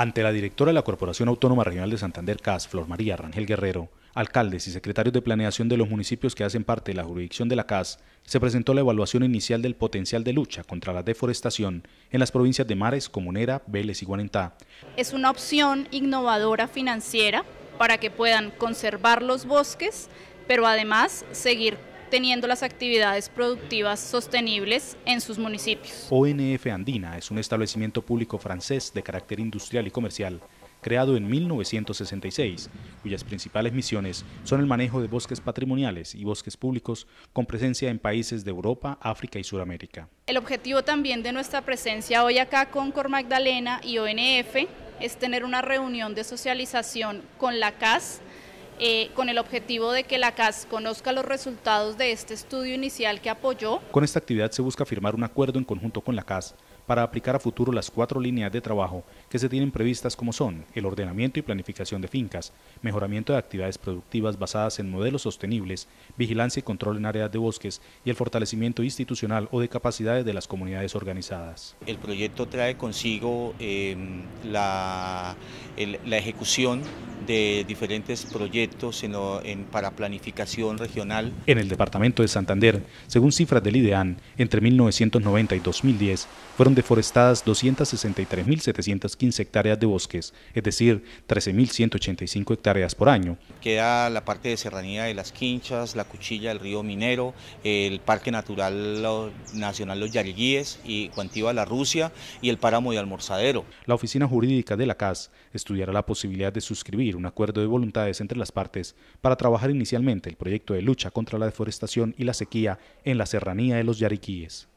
Ante la directora de la Corporación Autónoma Regional de Santander, CAS, Flor María Rangel Guerrero, alcaldes y secretarios de planeación de los municipios que hacen parte de la jurisdicción de la CAS, se presentó la evaluación inicial del potencial de lucha contra la deforestación en las provincias de Mares, Comunera, Vélez y Guarentá. Es una opción innovadora financiera para que puedan conservar los bosques, pero además seguir teniendo las actividades productivas sostenibles en sus municipios. ONF Andina es un establecimiento público francés de carácter industrial y comercial creado en 1966, cuyas principales misiones son el manejo de bosques patrimoniales y bosques públicos con presencia en países de Europa, África y Sudamérica. El objetivo también de nuestra presencia hoy acá con Cor Magdalena y ONF es tener una reunión de socialización con la CAS eh, con el objetivo de que la CAS conozca los resultados de este estudio inicial que apoyó. Con esta actividad se busca firmar un acuerdo en conjunto con la CAS para aplicar a futuro las cuatro líneas de trabajo que se tienen previstas como son el ordenamiento y planificación de fincas, mejoramiento de actividades productivas basadas en modelos sostenibles, vigilancia y control en áreas de bosques y el fortalecimiento institucional o de capacidades de las comunidades organizadas. El proyecto trae consigo eh, la, la ejecución de diferentes proyectos en en, para planificación regional. En el departamento de Santander, según cifras del IDEAN, entre 1990 y 2010 fueron deforestadas 263.715 hectáreas de bosques, es decir, 13.185 hectáreas por año. Queda la parte de serranía de las Quinchas, la cuchilla del río Minero, el Parque Natural Nacional Los Yariguíes y Cuantiva La Rusia y el páramo de Almorzadero. La oficina jurídica de la CAS estudiará la posibilidad de suscribir un acuerdo de voluntades entre las partes para trabajar inicialmente el proyecto de lucha contra la deforestación y la sequía en la serranía de los Yariquíes.